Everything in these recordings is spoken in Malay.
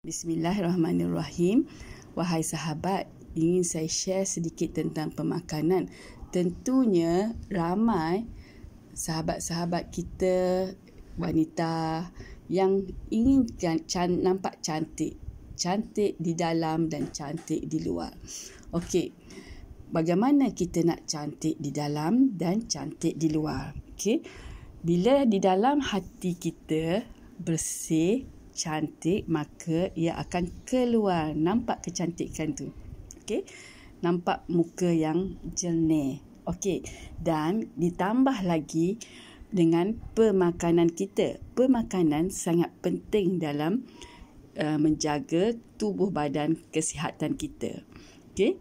Bismillahirrahmanirrahim. Wahai sahabat, ingin saya share sedikit tentang pemakanan. Tentunya ramai sahabat-sahabat kita wanita yang ingin can- can- nampak cantik. Cantik di dalam dan cantik di luar. Okey. Bagaimana kita nak cantik di dalam dan cantik di luar? Okey. Bila di dalam hati kita bersih, cantik maka ia akan keluar nampak kecantikan tu okey nampak muka yang jernih okey dan ditambah lagi dengan pemakanan kita pemakanan sangat penting dalam uh, menjaga tubuh badan kesihatan kita okey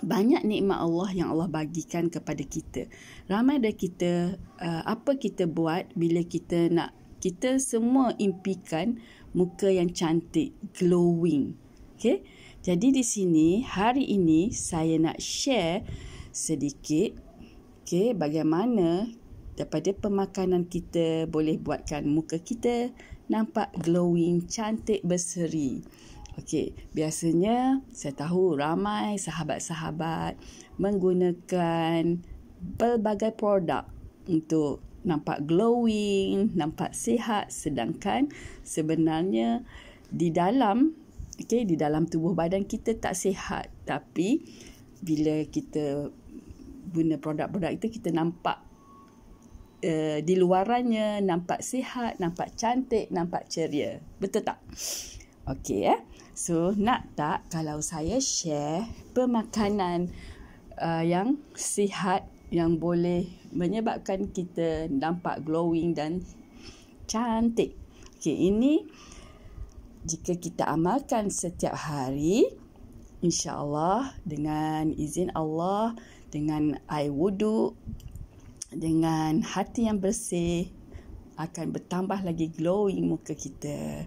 banyak nikmat Allah yang Allah bagikan kepada kita. Ramai dari kita, eh, apa kita buat bila kita nak kita semua impikan muka yang cantik, glowing. Okay? Jadi di sini, hari ini saya nak share sedikit okay, bagaimana daripada pemakanan kita boleh buatkan muka kita nampak glowing, cantik, berseri. Okey, biasanya saya tahu ramai sahabat-sahabat menggunakan pelbagai produk untuk nampak glowing, nampak sihat sedangkan sebenarnya di dalam okay, di dalam tubuh badan kita tak sihat tapi bila kita guna produk-produk itu kita nampak uh, di luarannya nampak sihat, nampak cantik, nampak ceria. Betul tak? Okey eh. So nak tak kalau saya share pemakanan uh, yang sihat yang boleh menyebabkan kita nampak glowing dan cantik. Okey, ini jika kita amalkan setiap hari, insya-Allah dengan izin Allah, dengan air wudu, dengan hati yang bersih akan bertambah lagi glowing muka kita.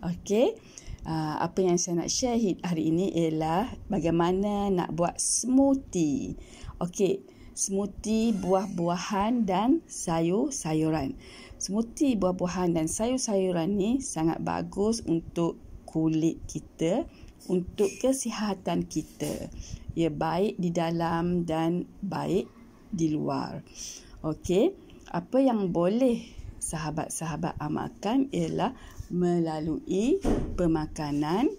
Okey. Uh, apa yang saya nak share hari ini ialah bagaimana nak buat smoothie. Okey smoothie buah-buahan dan sayur-sayuran. Smoothie buah-buahan dan sayur-sayuran ni sangat bagus untuk kulit kita, untuk kesihatan kita. Ia baik di dalam dan baik di luar. Okey, apa yang boleh sahabat-sahabat amalkan ialah melalui pemakanan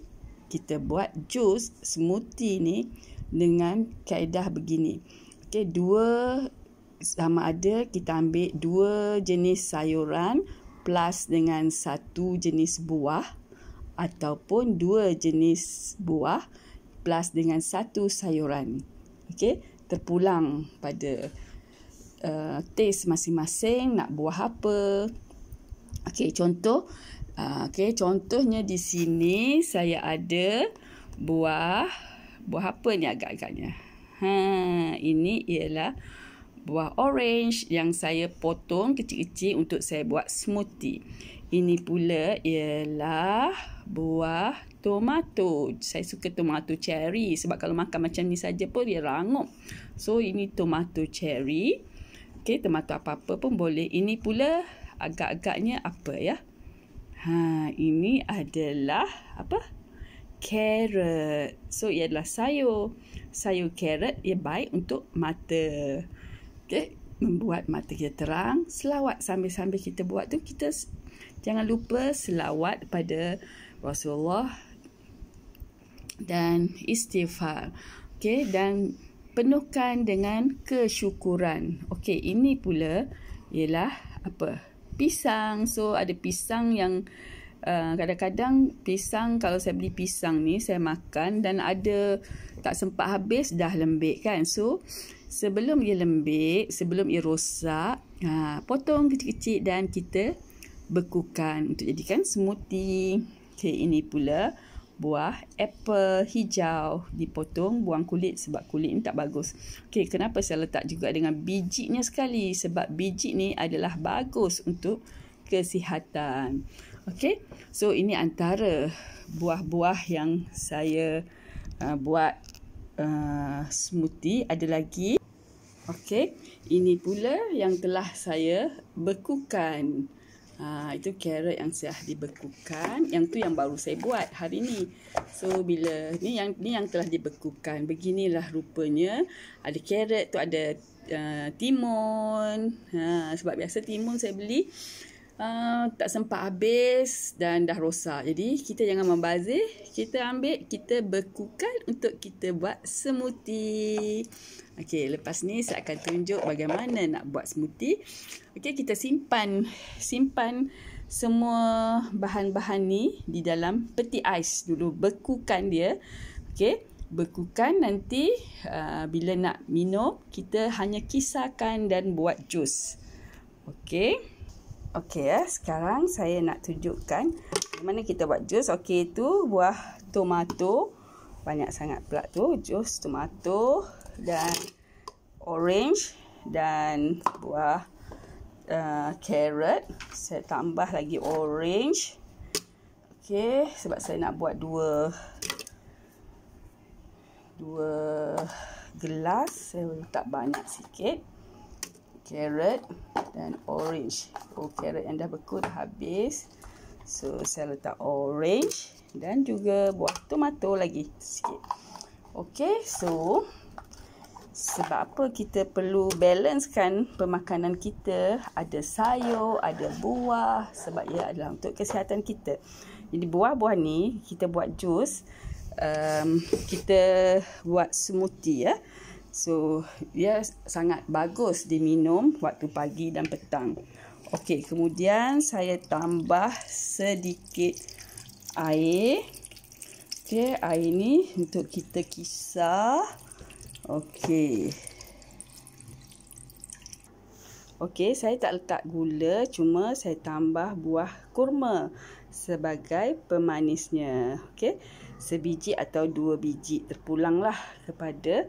kita buat jus smoothie ni dengan kaedah begini. Okey, dua sama ada kita ambil dua jenis sayuran plus dengan satu jenis buah ataupun dua jenis buah plus dengan satu sayuran. Okey, terpulang pada uh, taste masing-masing nak buah apa. Okey, contoh uh, okey, contohnya di sini saya ada buah buah apa ni agak-agaknya? Ha, ini ialah buah orange yang saya potong kecil-kecil untuk saya buat smoothie. Ini pula ialah buah tomato. Saya suka tomato cherry sebab kalau makan macam ni saja pun dia rangup. So ini tomato cherry. Okey, tomato apa-apa pun boleh. Ini pula agak-agaknya apa ya? Ha, ini adalah apa? carrot. So ia adalah sayur. Sayur carrot ia baik untuk mata. Okay. Membuat mata kita terang. Selawat sambil-sambil kita buat tu kita jangan lupa selawat pada Rasulullah dan istighfar. Okay. Dan penuhkan dengan kesyukuran. Okay. Ini pula ialah apa? Pisang. So ada pisang yang... Eh, kadang-kadang pisang kalau saya beli pisang ni saya makan dan ada tak sempat habis dah lembek kan. So sebelum ia lembek sebelum ia rosak, ha, potong kecil-kecil dan kita bekukan untuk jadikan smoothie. Okay, ini pula buah apple hijau dipotong buang kulit sebab kulit ni tak bagus. Okay kenapa saya letak juga dengan bijinya sekali sebab biji ni adalah bagus untuk kesihatan. Okay. So ini antara buah-buah yang saya uh, buat uh, smoothie. Ada lagi. Okay. Ini pula yang telah saya bekukan. Ha, itu carrot yang saya dibekukan. Yang tu yang baru saya buat hari ni. So bila ni yang ni yang telah dibekukan. Beginilah rupanya. Ada carrot tu ada uh, timun. Ha, sebab biasa timun saya beli. Ah, tak sempat habis dan dah rosak. Jadi kita jangan membazir. Kita ambil, kita bekukan untuk kita buat smoothie. Okey, lepas ni saya akan tunjuk bagaimana nak buat smoothie. Okey, kita simpan simpan semua bahan-bahan ni di dalam peti ais dulu. Bekukan dia. Okey. Bekukan nanti uh, bila nak minum, kita hanya kisarkan dan buat jus. Okey. Okey ya, sekarang saya nak tunjukkan mana kita buat jus. Okey tu buah tomato. Banyak sangat pula tu jus tomato dan orange dan buah uh, carrot. Saya tambah lagi orange. Okey, sebab saya nak buat dua dua gelas, saya letak banyak sikit carrot dan orange. Oh, carrot yang dah beku dah habis. So, saya letak orange dan juga buah tomato lagi sikit. Okay, so sebab apa kita perlu balance kan pemakanan kita ada sayur, ada buah sebab ia adalah untuk kesihatan kita jadi buah-buah ni kita buat jus um, kita buat smoothie ya So, dia sangat bagus diminum waktu pagi dan petang. Okey, kemudian saya tambah sedikit air. Okey, air ini untuk kita kisar. Okey. Okey, saya tak letak gula, cuma saya tambah buah kurma sebagai pemanisnya. Okey, sebiji atau dua biji terpulanglah kepada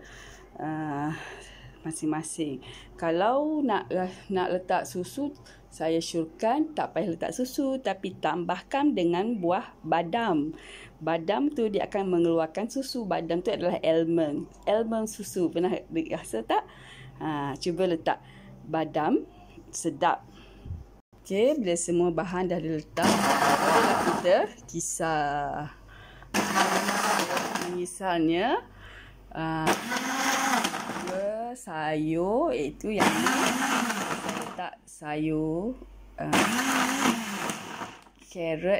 Ah, masing-masing. Kalau nak lah, nak letak susu, saya syurkan tak payah letak susu tapi tambahkan dengan buah badam. Badam tu dia akan mengeluarkan susu. Badam tu adalah elemen elemen susu. Pernah rasa tak? Ha, cuba letak badam. Sedap. Okey, bila semua bahan dah diletak, kita kisah, Misalnya, uh, ah, sayur iaitu yang saya letak sayur uh,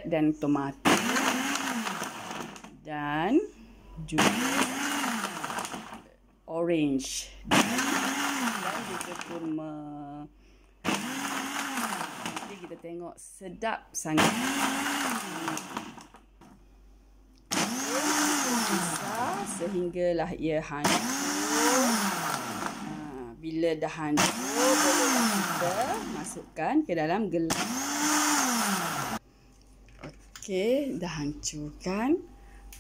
dan tomato dan juga orange dan kita pun nanti kita tengok sedap sangat sehinggalah ia hangat bila dah hancur boleh kita masukkan ke dalam gelas okey dah hancurkan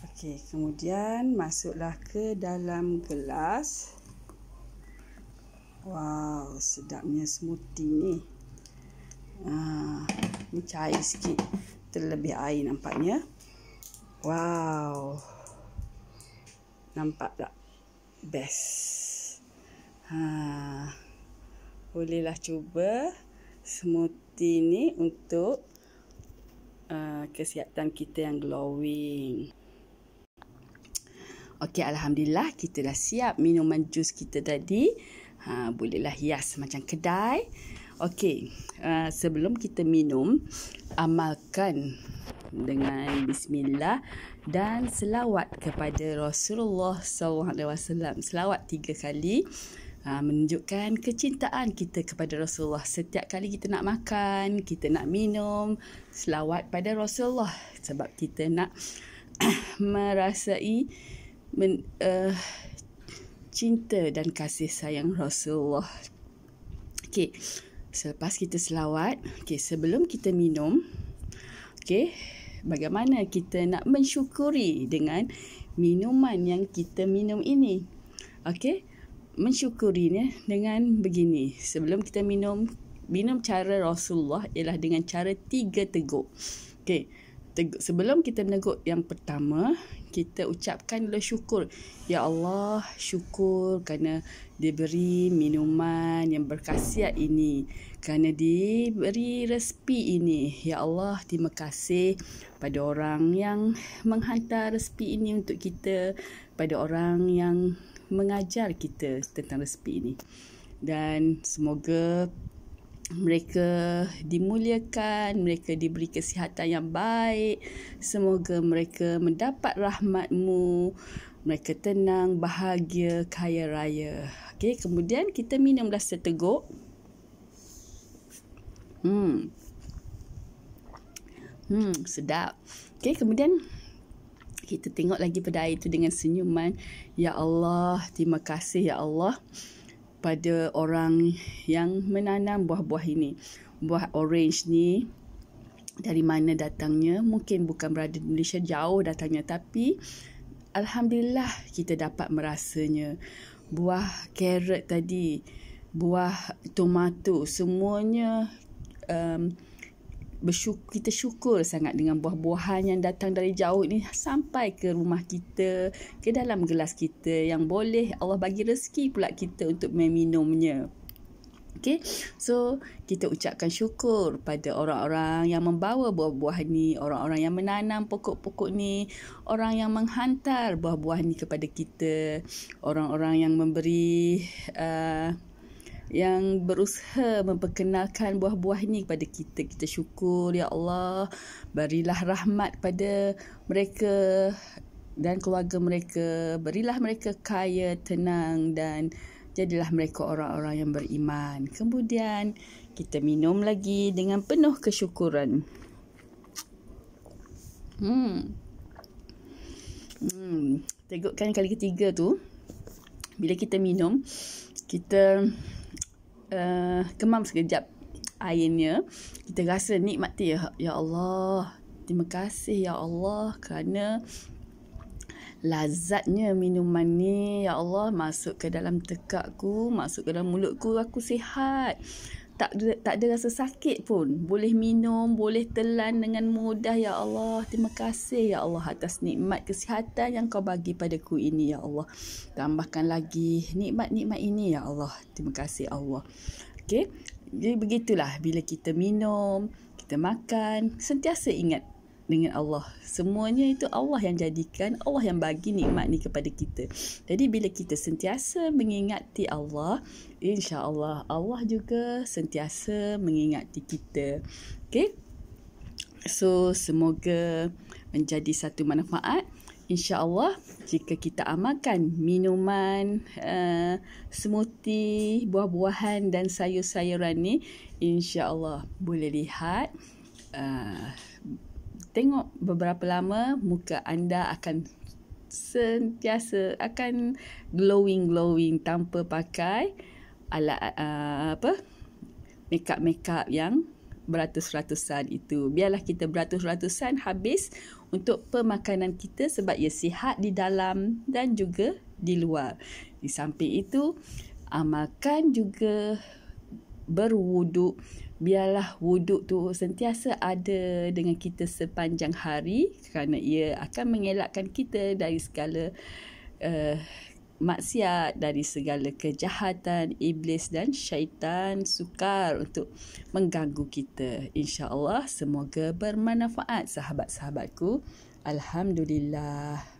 okey kemudian masuklah ke dalam gelas wow sedapnya smoothie ni ah ni cair sikit terlebih air nampaknya wow nampak tak best Ha, bolehlah cuba smoothie ni untuk uh, kesihatan kita yang glowing. Okey, Alhamdulillah kita dah siap minuman jus kita tadi. Ha, bolehlah hias macam kedai. Okey, uh, sebelum kita minum, amalkan dengan bismillah dan selawat kepada Rasulullah SAW. Selawat tiga kali. Uh, Ha, menunjukkan kecintaan kita kepada Rasulullah. Setiap kali kita nak makan, kita nak minum, selawat pada Rasulullah sebab kita nak merasai men, uh, cinta dan kasih sayang Rasulullah. Okey. Selepas kita selawat, okey sebelum kita minum, okey bagaimana kita nak mensyukuri dengan minuman yang kita minum ini. Okey mensyukurinya dengan begini. Sebelum kita minum, minum cara Rasulullah ialah dengan cara tiga teguk. Okey. Teguk. Sebelum kita meneguk yang pertama, kita ucapkan dulu syukur. Ya Allah, syukur kerana diberi minuman yang berkhasiat ini. Kerana diberi resipi ini. Ya Allah, terima kasih pada orang yang menghantar resipi ini untuk kita. Pada orang yang mengajar kita tentang resipi ini. Dan semoga mereka dimuliakan, mereka diberi kesihatan yang baik. Semoga mereka mendapat rahmatmu, mereka tenang, bahagia, kaya raya. Okay, kemudian kita minum minumlah seteguk. Hmm. Hmm, sedap. Okay, kemudian kita tengok lagi pedaya itu dengan senyuman. Ya Allah, terima kasih ya Allah pada orang yang menanam buah-buah ini. Buah orange ni dari mana datangnya? Mungkin bukan berada di Malaysia jauh datangnya tapi alhamdulillah kita dapat merasanya. Buah carrot tadi, buah tomato semuanya um, bersyukur, kita syukur sangat dengan buah-buahan yang datang dari jauh ini sampai ke rumah kita, ke dalam gelas kita yang boleh Allah bagi rezeki pula kita untuk meminumnya. Okay, so kita ucapkan syukur pada orang-orang yang membawa buah-buahan ni, orang-orang yang menanam pokok-pokok ni, orang yang menghantar buah-buahan ni kepada kita, orang-orang yang memberi... Uh, yang berusaha memperkenalkan buah-buah ini kepada kita. Kita syukur ya Allah. Berilah rahmat kepada mereka dan keluarga mereka. Berilah mereka kaya, tenang dan jadilah mereka orang-orang yang beriman. Kemudian kita minum lagi dengan penuh kesyukuran. Hmm. Hmm, tegukkan kali ketiga tu. Bila kita minum, kita Uh, kemam sekejap airnya kita rasa nikmat ya ya Allah terima kasih ya Allah kerana lazatnya minuman ni ya Allah masuk ke dalam tekakku masuk ke dalam mulutku aku sihat tak tak ada rasa sakit pun boleh minum boleh telan dengan mudah ya Allah terima kasih ya Allah atas nikmat kesihatan yang kau bagi padaku ini ya Allah tambahkan lagi nikmat-nikmat ini ya Allah terima kasih Allah okey jadi begitulah bila kita minum kita makan sentiasa ingat dengan Allah. Semuanya itu Allah yang jadikan, Allah yang bagi nikmat ni kepada kita. Jadi bila kita sentiasa mengingati Allah, insya-Allah Allah juga sentiasa mengingati kita. Okay, So semoga menjadi satu manfaat insya-Allah jika kita amalkan minuman uh, smoothie, buah-buahan dan sayur-sayuran ni insya-Allah boleh lihat uh, tengok beberapa lama muka anda akan sentiasa akan glowing glowing tanpa pakai alat uh, apa makeup makeup yang beratus-ratusan itu biarlah kita beratus-ratusan habis untuk pemakanan kita sebab ia sihat di dalam dan juga di luar di samping itu amalkan juga berwuduk biarlah wuduk tu sentiasa ada dengan kita sepanjang hari kerana ia akan mengelakkan kita dari segala uh, maksiat dari segala kejahatan iblis dan syaitan sukar untuk mengganggu kita insyaallah semoga bermanfaat sahabat-sahabatku alhamdulillah